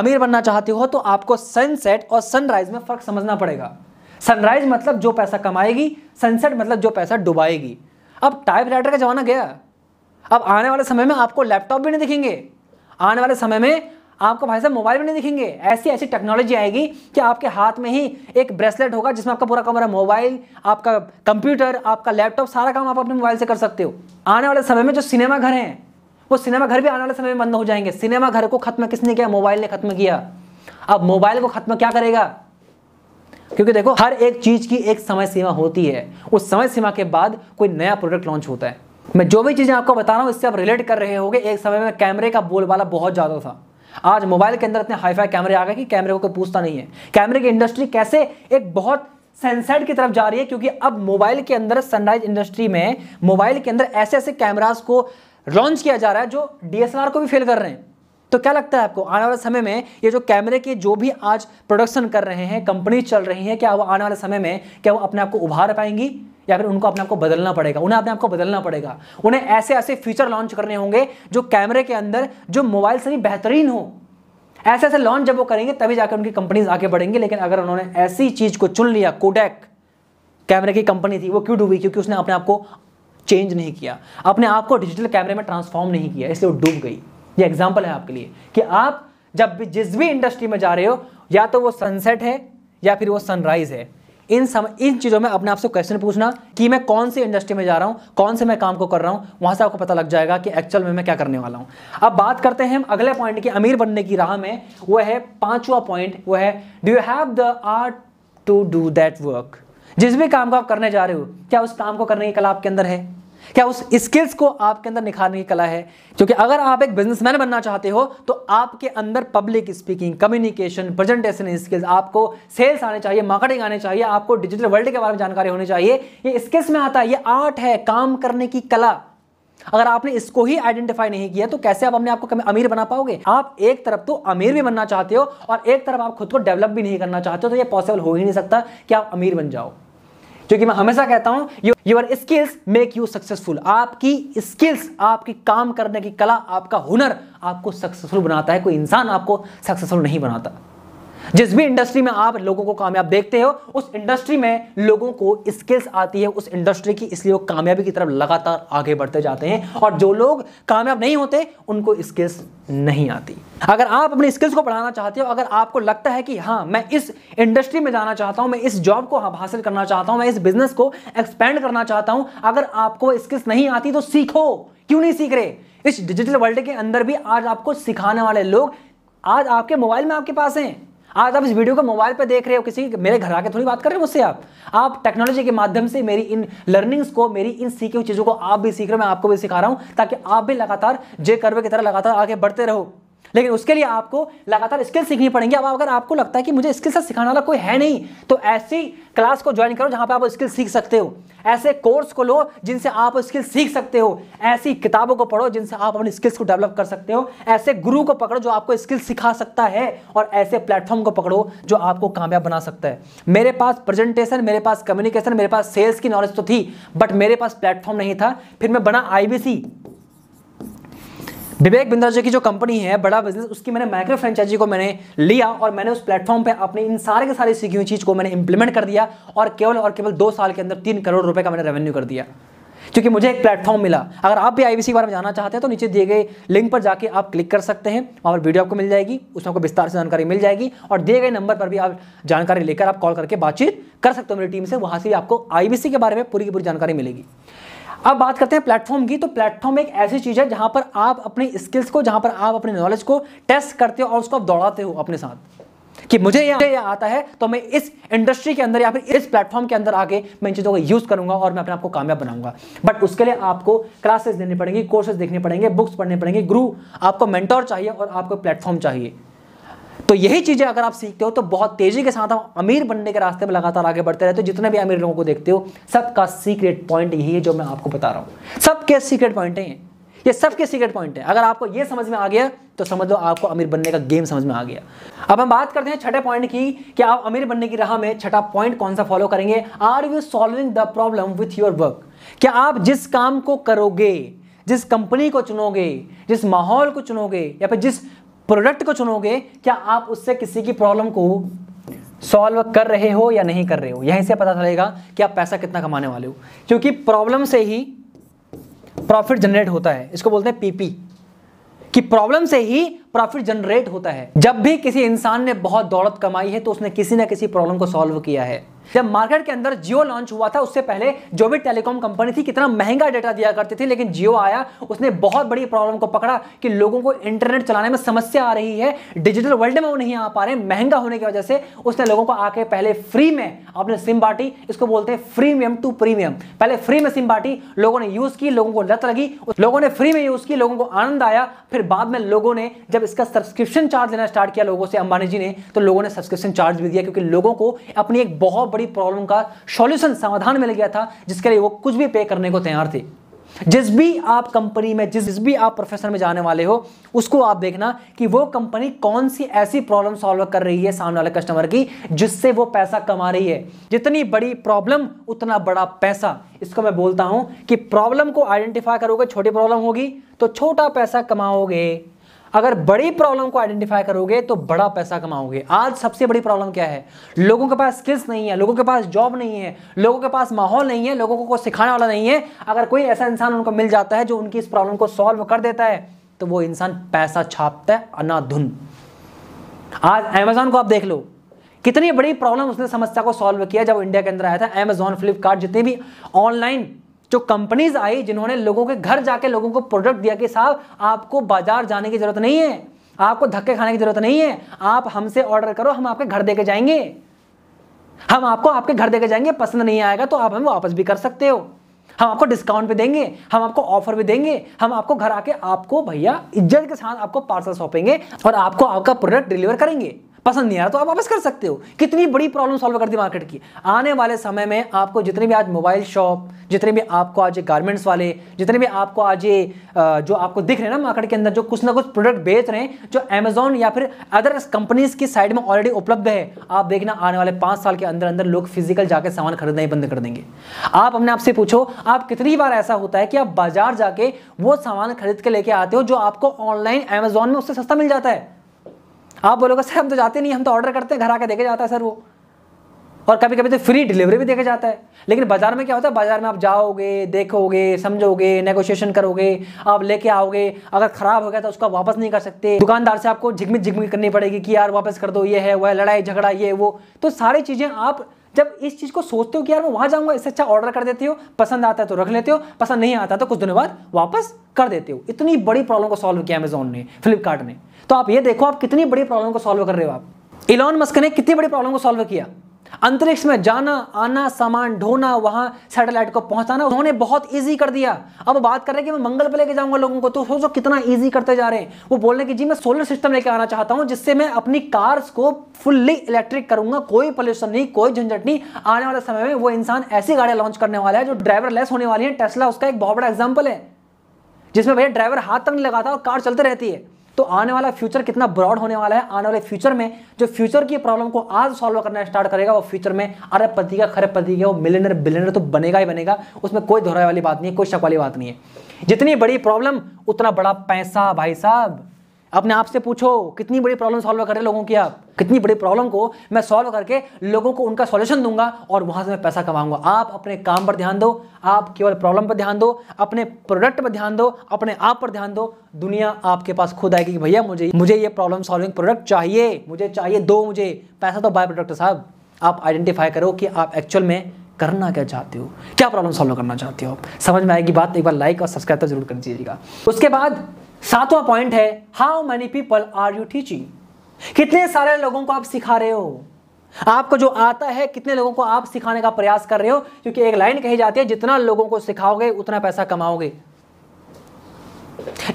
अमीर बनना चाहते हो तो आपको सनसेट और सनराइज में फ़र्क समझना पड़ेगा सनराइज मतलब जो पैसा कमाएगी सनसेट मतलब जो पैसा डुबाएगी अब टाइप राइटर का ज़माना गया अब आने वाले समय में आपको लैपटॉप भी नहीं दिखेंगे आने वाले समय में आपको भाई साहब मोबाइल में नहीं दिखेंगे ऐसी ऐसी टेक्नोलॉजी आएगी कि आपके हाथ में ही एक ब्रेसलेट होगा जिसमें आपका पूरा कमरा मोबाइल आपका कंप्यूटर आपका लैपटॉप सारा काम आप अपने मोबाइल से कर सकते हो आने वाले समय में जो सिनेमा घर हैं वो सिनेमा घर भी आने वाले समय में बंद हो जाएंगे सिनेमा घर को खत्म किसने किया मोबाइल ने खत्म किया अब मोबाइल को खत्म क्या करेगा क्योंकि देखो हर एक चीज की एक समय सीमा होती है उस समय सीमा के बाद कोई नया प्रोडक्ट लॉन्च होता है मैं जो भी चीज़ें आपको बता रहा हूँ इससे आप रिलेट कर रहे होगे एक समय में कैमरे का बोलबाला बहुत ज़्यादा था आज मोबाइल के अंदर इतने हाईफाई कैमरे आ गए कि कैमरे को कोई पूछता नहीं है कैमरे की इंडस्ट्री कैसे एक बहुत सनसेट की तरफ जा रही है क्योंकि अब मोबाइल के अंदर सनराइज इंडस्ट्री में मोबाइल के अंदर ऐसे ऐसे कैमराज को लॉन्च किया जा रहा है जो डीएसएलआर को भी फेल कर रहे हैं तो क्या लगता है आपको आने वाले समय में ये जो कैमरे के जो भी आज प्रोडक्शन कर रहे हैं कंपनी चल रही है क्या वो आने वाले समय में क्या वो अपने आप को उभार पाएंगी या फिर उनको अपने आप को बदलना पड़ेगा उन्हें अपने आप को बदलना पड़ेगा उन्हें ऐसे ऐसे फीचर लॉन्च करने होंगे जो कैमरे के अंदर जो मोबाइल से भी बेहतरीन हो ऐसे ऐसे लॉन्च जब वो करेंगे तभी जाकर उनकी कंपनीज आगे बढ़ेंगी लेकिन अगर उन्होंने ऐसी चीज़ को चुन लिया कोडेक कैमरे की कंपनी थी वो क्यों डूबी क्योंकि उसने अपने आप को चेंज नहीं किया अपने आप को डिजिटल कैमरे में ट्रांसफॉर्म नहीं किया इसलिए वो डूब गई ये एग्जाम्पल है आपके लिए कि आप जब भी जिस भी इंडस्ट्री में जा रहे हो या तो वो सनसेट है या फिर वो सनराइज है इन सम इन चीज़ों में अपने आपसे क्वेश्चन पूछना कि मैं कौन सी इंडस्ट्री में जा रहा हूँ कौन से मैं काम को कर रहा हूँ वहाँ से आपको पता लग जाएगा कि एक्चुअल में मैं क्या करने वाला हूँ अब बात करते हैं हम अगले पॉइंट की अमीर बनने की राह में वो है पांचवा पॉइंट वो है do you have the art to do that work जिस भी काम को आप करने जा रहे हो क्या उस काम को करने की कला आपके अंदर है क्या उस स्किल्स को आपके अंदर निखारने की कला है क्योंकि अगर आप एक बिजनेसमैन बनना चाहते हो तो आपके अंदर public speaking communication presentation skills आपको सेल्स आने चाहिए मार्केटिंग आने चाहिए आपको डिजिटल वर्ल्ड के बारे में जानकारी होनी चाहिए ये स्किल्स में आता है ये आर्ट है काम करने की कला अगर आपने इसको ही आइडेंटिफाई नहीं किया तो कैसे आप अपने आपको अमीर बना पाओगे आप एक तरफ तो अमीर भी बनना चाहते हो और एक तरफ आप खुद को डेवलप भी नहीं करना चाहते हो तो ये पॉसिबल हो ही नहीं सकता कि आप अमीर बन जाओ जो कि मैं हमेशा कहता हूं your skills make you successful आपकी स्किल्स आपकी काम करने की कला आपका हुनर आपको सक्सेसफुल बनाता है कोई इंसान आपको सक्सेसफुल नहीं बनाता जिस भी इंडस्ट्री में आप लोगों को कामयाब देखते हो उस इंडस्ट्री में लोगों को स्किल्स आती है उस इंडस्ट्री की इसलिए वो कामयाबी की तरफ लगातार आगे बढ़ते जाते हैं और जो लोग कामयाब नहीं होते उनको स्किल्स नहीं आती अगर आप अपने स्किल्स को बढ़ाना चाहते हो अगर आपको लगता है कि हाँ मैं इस इंडस्ट्री में जाना चाहता हूं मैं इस जॉब को हासिल करना चाहता हूं मैं इस बिजनेस को एक्सपेंड करना चाहता हूं अगर आपको स्किल्स नहीं आती तो सीखो क्यों नहीं सीख रहे इस डिजिटल वर्ल्ड के अंदर भी आज आपको सिखाने वाले लोग आज आपके मोबाइल में आपके पास हैं आज आप इस वीडियो को मोबाइल पर देख रहे हो किसी मेरे घर आके थोड़ी बात कर रहे हो मुझसे आप आप टेक्नोलॉजी के माध्यम से मेरी इन लर्निंग्स को मेरी इन सीखी हुई चीज़ों को आप भी सीख रहे हो मैं आपको भी सिखा रहा हूं ताकि आप भी लगातार जे कर्वे की तरह लगातार आगे बढ़ते रहो लेकिन उसके लिए आपको लगातार स्किल सीखनी पड़ेंगी अब अगर आपको लगता है कि मुझे स्किल से सिखाने वाला कोई है नहीं तो ऐसी क्लास को ज्वाइन करो जहां पर आप स्किल सीख सकते हो ऐसे कोर्स को लो जिनसे आप स्किल सीख सकते हो ऐसी किताबों को पढ़ो जिनसे आप अपनी स्किल्स को डेवलप कर सकते हो ऐसे गुरु को पकड़ो जो आपको स्किल सिखा सकता है और ऐसे प्लेटफॉर्म को पकड़ो जो आपको कामयाब बना सकता है मेरे पास प्रेजेंटेशन मेरे पास कम्युनिकेशन मेरे पास सेल्स की नॉलेज तो थी बट मेरे पास प्लेटफॉर्म नहीं था फिर मैं बना आईबीसी विवेक जी की जो कंपनी है बड़ा बिजनेस उसकी मैंने माइक्रो फ्रेंचाइजी को मैंने लिया और मैंने उस प्लेटफॉर्म पे अपने इन सारे के सारे सीखी हुई चीज़ को मैंने इंप्लीमेंट कर दिया और केवल और केवल दो साल के अंदर तीन करोड़ रुपए का मैंने रेवेन्यू कर दिया क्योंकि मुझे एक प्लेटफॉर्म मिला अगर आप भी आई के बारे में जाना चाहते हैं तो नीचे दिए गए लिंक पर जाके आप क्लिक कर सकते हैं और वीडियो आपको मिल जाएगी उसमें आपको विस्तार से जानकारी मिल जाएगी और दिए गए नंबर पर भी आप जानकारी लेकर आप कॉल करके बातचीत कर सकते हो मेरी टीम से वहाँ से आपको आई के बारे में पूरी की पूरी जानकारी मिलेगी अब बात करते हैं प्लेटफॉर्म की तो प्लेटफॉर्म एक ऐसी चीज़ है जहां पर आप अपने स्किल्स को जहां पर आप अपने नॉलेज को टेस्ट करते हो और उसको आप दौड़ाते हो अपने साथ कि मुझे यह आता है तो मैं इस इंडस्ट्री के अंदर या फिर इस प्लेटफॉर्म के अंदर आके मैं इन चीज़ों को यूज़ करूंगा और मैं अपने आप को कामयाब बनाऊंगा बट उसके लिए आपको क्लासेस देने पड़ेंगी कोर्सेज देखने पड़ेंगे बुक्स पढ़ने पड़ेंगे ग्रू आपको मेंटोर चाहिए और आपको प्लेटफॉर्म चाहिए तो यही चीज़ें अगर आप सीखते हो तो बहुत तेज़ी के साथ आप अमीर बनने के रास्ते में लगातार आगे बढ़ते रहते हो तो जितने भी अमीर लोगों को देखते हो सबका सीक्रेट पॉइंट यही है जो मैं आपको बता रहा हूं सबके सीक्रेट पॉइंट है ये सबके सीक्रेट पॉइंट है अगर आपको ये समझ में आ गया तो समझ लो आपको अमीर बनने का गेम समझ में आ गया अब हम बात करते हैं छठे पॉइंट की कि आप अमीर बनने की राह में छठा पॉइंट कौन सा फॉलो करेंगे are you solving the problem with your work क्या आप जिस काम को करोगे जिस कंपनी को चुनोगे जिस माहौल को चुनोगे या फिर जिस प्रोडक्ट को चुनोगे क्या आप उससे किसी की प्रॉब्लम को सॉल्व कर रहे हो या नहीं कर रहे हो यहीं से पता चलेगा कि आप पैसा कितना कमाने वाले हो क्योंकि प्रॉब्लम से ही प्रॉफिट जनरेट होता है इसको बोलते हैं पीपी कि प्रॉब्लम से ही प्रॉफिट जनरेट होता है जब भी किसी इंसान ने बहुत दौलत कमाई है तो उसने किसी ना किसी प्रॉब्लम को सॉल्व किया है जब मार्केट के अंदर जियो लॉन्च हुआ था उससे पहले जो भी टेलीकॉम कंपनी थी कितना महंगा डेटा दिया करती थी लेकिन जियो आया उसने बहुत बड़ी प्रॉब्लम को पकड़ा कि लोगों को इंटरनेट चलाने में समस्या आ रही है डिजिटल वर्ल्ड में वो नहीं आ पा रहे महंगा होने की वजह से उसने लोगों को आके पहले फ्री में अपने सिम बांटी इसको बोलते हैं फ्रीमियम टू प्रीमियम पहले फ्री में सिम बांटी लोगों ने यूज की लोगों को लत लगी लोगों ने फ्री में यूज की लोगों को आनंद आया फिर बाद में लोगों ने जब इसका सब्सक्रिप्शन चार्ज लेना स्टार्ट किया लोगों से अंबानी जी ने तो लोगों ने सब्सक्रिप्शन चार्ज भी दिया क्योंकि लोगों को अपनी एक बहुत बड़ी प्रॉब्लम का सॉल्यूशन समाधान मिल गया था जिसके लिए वो कुछ भी पे करने को तैयार थे जिस भी आप कंपनी में जिस जिस भी आप प्रोफेशन में जाने वाले हो उसको आप देखना कि वो कंपनी कौन सी ऐसी प्रॉब्लम सॉल्व कर रही है सामने वाले कस्टमर की जिससे वो पैसा कमा रही है जितनी बड़ी प्रॉब्लम उतना बड़ा पैसा इसको मैं बोलता हूं कि प्रॉब्लम को आइडेंटिफाई करोगे छोटी प्रॉब्लम होगी तो छोटा पैसा कमाओगे अगर बड़ी प्रॉब्लम को आइडेंटिफाई करोगे तो बड़ा पैसा कमाओगे आज सबसे बड़ी प्रॉब्लम क्या है लोगों के पास स्किल्स नहीं है लोगों के पास जॉब नहीं है लोगों के पास माहौल नहीं है लोगों को कोई सिखाने वाला नहीं है अगर कोई ऐसा इंसान उनको मिल जाता है जो उनकी इस प्रॉब्लम को सॉल्व कर देता है तो वो इंसान पैसा छापता है अनाधुन आज अमेजोन को आप देख लो कितनी बड़ी प्रॉब्लम उसने समस्या को सॉल्व किया जब इंडिया के अंदर आया था एमेजॉन फ्लिपकार्ट जितने भी ऑनलाइन जो कंपनीज आई जिन्होंने लोगों के घर जाके लोगों को प्रोडक्ट दिया कि साहब आपको बाजार जाने की जरूरत नहीं है आपको धक्के खाने की जरूरत नहीं है आप हमसे ऑर्डर करो हम आपके घर देके जाएंगे हम आपको आपके घर देके जाएंगे पसंद नहीं आएगा तो आप हमें वापस भी कर सकते हो हम आपको डिस्काउंट भी देंगे हम आपको ऑफर भी देंगे हम आपको घर आके आपको भैया इज्जत के साथ आपको पार्सल सौंपेंगे और आपको आपका प्रोडक्ट डिलीवर करेंगे पसंद नहीं आ रहा तो आप वापस कर सकते हो कितनी बड़ी प्रॉब्लम सॉल्व कर दी मार्केट की आने वाले समय में आपको जितने भी आज मोबाइल शॉप जितने भी आपको आज गारमेंट्स वाले जितने भी आपको आज ये जो आपको दिख रहे हैं ना मार्केट के अंदर जो कुछ ना कुछ प्रोडक्ट बेच रहे हैं जो अमेजोन या फिर अदर कंपनीज की साइड में ऑलरेडी उपलब्ध है आप देखना आने वाले पांच साल के अंदर अंदर लोग फिजिकल जाकर सामान खरीदना ही बंद कर देंगे आप अपने आपसे पूछो आप कितनी बार ऐसा होता है कि आप बाजार जाके वो सामान खरीद के लेके आते हो जो आपको ऑनलाइन अमेजोन में उससे सस्ता मिल जाता है आप बोलोगे सर हम तो जाते नहीं हम तो ऑर्डर करते हैं घर आके देखे जाता है सर वो और कभी कभी तो फ्री डिलीवरी भी देखे जाता है लेकिन बाजार में क्या होता है बाजार में आप जाओगे देखोगे समझोगे नेगोशिएशन करोगे आप लेके आओगे अगर खराब हो गया तो उसका वापस नहीं कर सकते दुकानदार से आपको झिकमिक झिकमिक करनी पड़ेगी कि यार वापस कर दो ये है वह लड़ाई झगड़ा ये वो तो सारी चीज़ें आप जब इस चीज़ को सोचते हो कि यार मैं वहाँ जाऊँगा इससे अच्छा ऑर्डर कर देते हो पसंद आता है तो रख लेते हो पसंद नहीं आता तो कुछ दिनों बाद वापस कर देते हो इतनी बड़ी प्रॉब्लम को सॉल्व किया अमेजोन ने फ्लिपकार्ट ने तो आप ये देखो आप कितनी बड़ी प्रॉब्लम को सॉल्व कर रहे हो आप इलॉन मस्क ने कितनी बड़ी प्रॉब्लम को सॉल्व किया अंतरिक्ष में जाना आना सामान ढोना वहां सैटेलाइट को पहुंचाना उन्होंने बहुत इजी कर दिया अब बात कर रहे हैं कि मैं मंगल पर लेके जाऊंगा लोगों को तो सोचो कितना इजी करते जा रहे हैं वो बोल रहे हैं कि जी मैं सोलर सिस्टम लेके आना चाहता हूं जिससे मैं अपनी कार्स को फुल्ली इलेक्ट्रिक करूंगा कोई पॉल्यूशन नहीं कोई झंझट नहीं आने वाले समय में वो इंसान ऐसी गाड़ियां लॉन्च करने वाला है जो लेस होने वाली है टेस्ला उसका एक बहुत बड़ा एग्जाम्पल है जिसमें भैया ड्राइवर हाथ तक नहीं लगाता और कार चलते रहती है तो आने वाला फ्यूचर कितना ब्रॉड होने वाला है आने वाले फ्यूचर में जो फ्यूचर की प्रॉब्लम को आज सॉल्व करना स्टार्ट करेगा वो फ्यूचर में अरब पति का खरब पति का वो मिलेनर बिलेनर तो बनेगा ही बनेगा उसमें कोई दोहराई वाली बात नहीं है कोई शक वाली बात नहीं है जितनी बड़ी प्रॉब्लम उतना बड़ा पैसा भाई साहब अपने आप से पूछो कितनी बड़ी प्रॉब्लम सॉल्व कर रहे लोगों की आप कितनी बड़ी प्रॉब्लम को मैं सॉल्व करके लोगों को उनका सॉल्यूशन दूंगा और वहां से मैं पैसा कमाऊंगा आप अपने काम पर ध्यान दो आप केवल प्रॉब्लम पर ध्यान दो अपने प्रोडक्ट पर ध्यान दो अपने आप पर ध्यान दो दुनिया आपके पास खुद आएगी कि भैया मुझे मुझे ये प्रॉब्लम सॉल्विंग प्रोडक्ट चाहिए मुझे चाहिए दो मुझे पैसा तो बाय प्रोडक्ट साहब आप आइडेंटिफाई करो कि आप एक्चुअल में करना क्या चाहते हो क्या प्रॉब्लम सॉल्व करना चाहते हो आप समझ में आएगी बात एक बार लाइक और सब्सक्राइब तो जरूर कर दीजिएगा उसके बाद सातवां पॉइंट है how many people are you teaching कितने सारे लोगों को आप सिखा रहे हो आपको जो आता है कितने लोगों को आप सिखाने का प्रयास कर रहे हो क्योंकि एक लाइन कही जाती है जितना लोगों को सिखाओगे उतना पैसा कमाओगे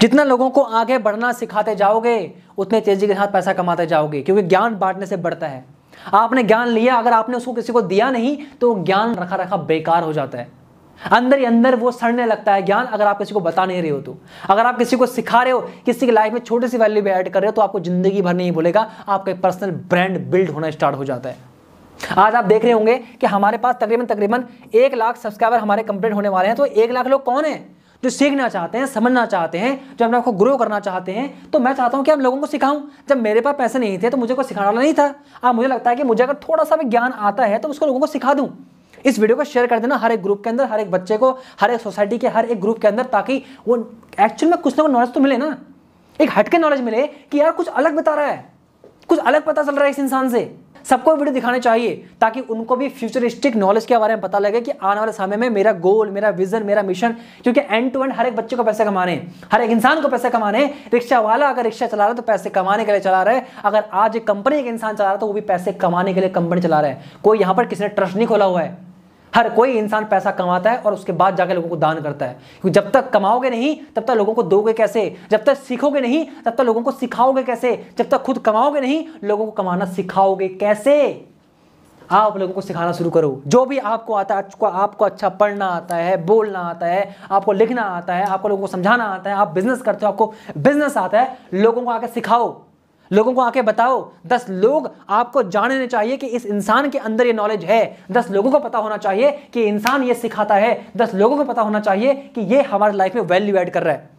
जितना लोगों को आगे बढ़ना सिखाते जाओगे उतने तेजी के साथ पैसा कमाते जाओगे क्योंकि ज्ञान बांटने से बढ़ता है आपने ज्ञान लिया अगर आपने उसको किसी को दिया नहीं तो ज्ञान रखा रखा बेकार हो जाता है अंदर ही अंदर वो सड़ने लगता है ज्ञान अगर आप किसी को बता नहीं रहे हो तो अगर आप किसी को सिखा रहे हो किसी की लाइफ में छोटी सी वैल्यू भी ऐड कर रहे हो तो आपको जिंदगी भर नहीं भूलेगा आपका पर्सनल ब्रांड बिल्ड होना स्टार्ट हो जाता है आज आप देख रहे होंगे कि हमारे पास तकरीबन तकरीबन एक लाख सब्सक्राइबर हमारे कंप्लीट होने वाले हैं तो एक लाख लोग कौन है जो सीखना चाहते हैं समझना चाहते हैं जो अपने आपको ग्रो करना चाहते हैं तो मैं चाहता हूं कि आप लोगों को सिखाऊं जब मेरे पास पैसे नहीं थे तो मुझे को सिखाना नहीं था अब मुझे लगता है कि मुझे अगर थोड़ा सा भी ज्ञान आता है तो उसको लोगों को सिखा दूँ इस वीडियो को शेयर कर देना हर एक ग्रुप के अंदर हर एक बच्चे को हर एक सोसाइटी के हर एक ग्रुप के अंदर ताकि वो एक्चुअल में कुछ ना कुछ नॉलेज तो मिले ना एक हटके नॉलेज मिले कि यार कुछ अलग बता रहा है कुछ अलग पता चल रहा है इस इंसान से सबको वीडियो दिखाने चाहिए ताकि उनको भी फ्यूचरिस्टिक नॉलेज के बारे में पता लगे कि आने वाले समय में मेरा गोल मेरा विजन मेरा मिशन क्योंकि एंड टू एंड हर एक बच्चे को पैसे कमाने हर एक इंसान को पैसे कमाने रिक्शा वाला अगर रिक्शा चला रहा है तो पैसे कमाने के लिए चला रहा है अगर आज एक कंपनी एक इंसान चला रहा है तो वो भी पैसे कमाने के लिए कंपनी चला रहा है कोई यहां पर किसी ने ट्रस्ट नहीं खोला हुआ है हर कोई इंसान पैसा कमाता है और उसके बाद जाकर लोगों को दान करता है क्योंकि जब तक कमाओगे नहीं तब तक लोगों को दोगे कैसे जब तक सीखोगे नहीं तब तक लोगों को सिखाओगे कैसे जब तक खुद कमाओगे नहीं लोगों को कमाना सिखाओगे कैसे आप लोगों को सिखाना शुरू करो जो भी आपको आता है आपको, आपको अच्छा पढ़ना आता है बोलना आता है आपको लिखना आता है आपको लोगों को समझाना आता है आप बिजनेस करते हो आपको बिजनेस आता है लोगों को आकर सिखाओ लोगों को आके बताओ दस लोग आपको जानने चाहिए कि इस इंसान के अंदर ये नॉलेज है दस लोगों को पता होना चाहिए कि इंसान ये सिखाता है दस लोगों को पता होना चाहिए कि ये हमारे लाइफ में वैल्यू एड कर रहा है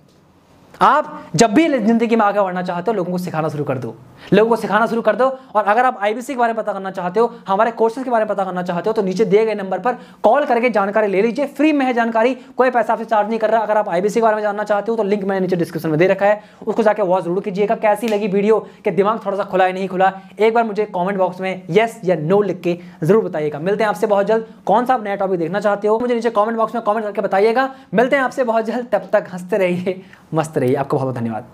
आप जब भी ज़िंदगी में आगे बढ़ना चाहते हो लोगों को सिखाना शुरू कर दो लोगों को सिखाना शुरू कर दो और अगर आप आईबीसी के बारे में पता करना चाहते हो हमारे कोर्सेज के बारे में पता करना चाहते हो तो नीचे दिए गए नंबर पर कॉल करके जानकारी ले लीजिए फ्री में है जानकारी कोई पैसा आपसे चार्ज नहीं कर रहा अगर आप आईबीसी के बारे में जानना चाहते हो तो लिंक मैंने नीचे डिस्क्रिप्शन में दे रखा है उसको जाकर वॉच जरूर कीजिएगा कैसी लगी वीडियो के दिमाग थोड़ा सा खुला है नहीं खुला एक बार मुझे कॉमेंट बॉक्स में येस या नो लिख के जरूर बताइएगा मिलते हैं आपसे बहुत जल्द कौन सा आप नया टॉपिक देखना चाहते हो मुझे नीचे कॉमेंट बॉक्स में कॉमेंट करके बताइएगा मिलते हैं आपसे बहुत जल्द तब तक हंसते रहिए मस्त रहिए आपका बहुत बहुत धन्यवाद